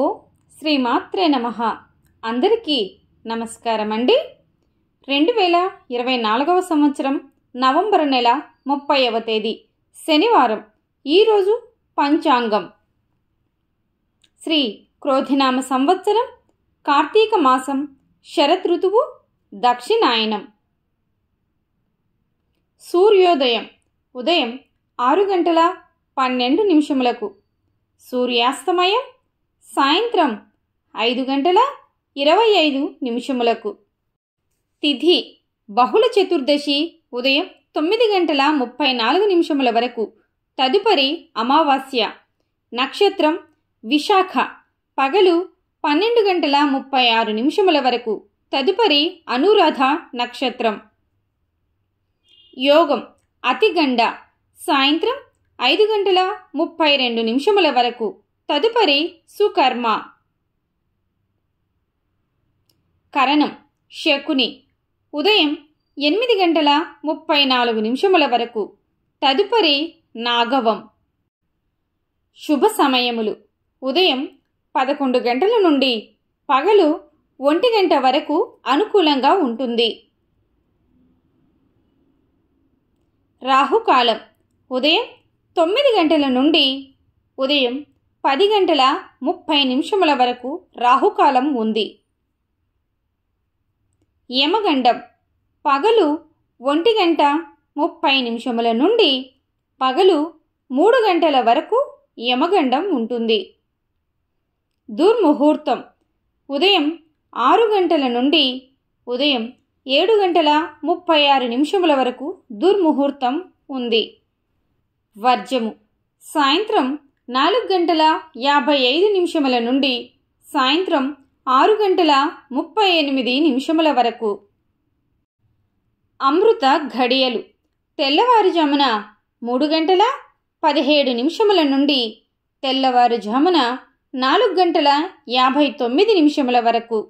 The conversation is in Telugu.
ఓ శ్రీమాత్రే నమ అందరికీ నమస్కారం అండి రెండు వేల ఇరవై నాలుగవ సంవత్సరం నవంబర్ నెల ముప్పైవ తేదీ శనివారం ఈరోజు పంచాంగం శ్రీ క్రోధినామ సంవత్సరం కార్తీక మాసం శరతృతువు దక్షిణాయనం సూర్యోదయం ఉదయం ఆరు గంటల పన్నెండు నిమిషములకు సూర్యాస్తమయం సాయంత్రం ఐదు గంటల ఇరవై ఐదు నిమిషములకు తిథి బహుళ చతుర్దశి ఉదయం తొమ్మిది గంటల ముప్పై నాలుగు నిమిషముల వరకు తదుపరి అమావాస్య నక్షత్రం విశాఖ పగలు పన్నెండు గంటల ముప్పై ఆరు నిమిషముల వరకు తదుపరి అనురాధ నక్షత్రం యోగం అతిగండ సాయంత్రం ఐదు గంటల ముప్పై రెండు నిమిషముల వరకు తదుపరి సుకర్మ కరణం శకుని ఉదయం ఎనిమిది గంటల ముప్పై నాలుగు నిమిషముల వరకు తదుపరి నాగవం శుభ సమయములు ఉదయం పదకొండు గంటల నుండి పగలు ఒంటి గంట వరకు అనుకూలంగా ఉంటుంది రాహుకాలం ఉదయం తొమ్మిది గంటల నుండి ఉదయం పది గంటల ముప్పై నిమిషముల వరకు రాహుకాలం ఉంది యమగండం పగలు ఒంటి గంట ముప్పై నిమిషముల నుండి పగలు మూడు గంటల వరకు యమగండం ఉంటుంది దుర్ముహూర్తం ఉదయం ఆరు గంటల నుండి ఉదయం ఏడు గంటల ముప్పై ఆరు నిమిషముల వరకు దుర్ముహూర్తం ఉంది వర్జము సాయంత్రం నాలుగు గంటల యాభై ఐదు నిమిషముల నుండి సాయంత్రం ఆరు గంటల ముప్పై ఎనిమిది నిమిషముల వరకు అమృత ఘడియలు తెల్లవారుజామున మూడు గంటల పదిహేడు నిమిషముల నుండి తెల్లవారుజామున నాలుగు గంటల యాభై తొమ్మిది నిమిషముల వరకు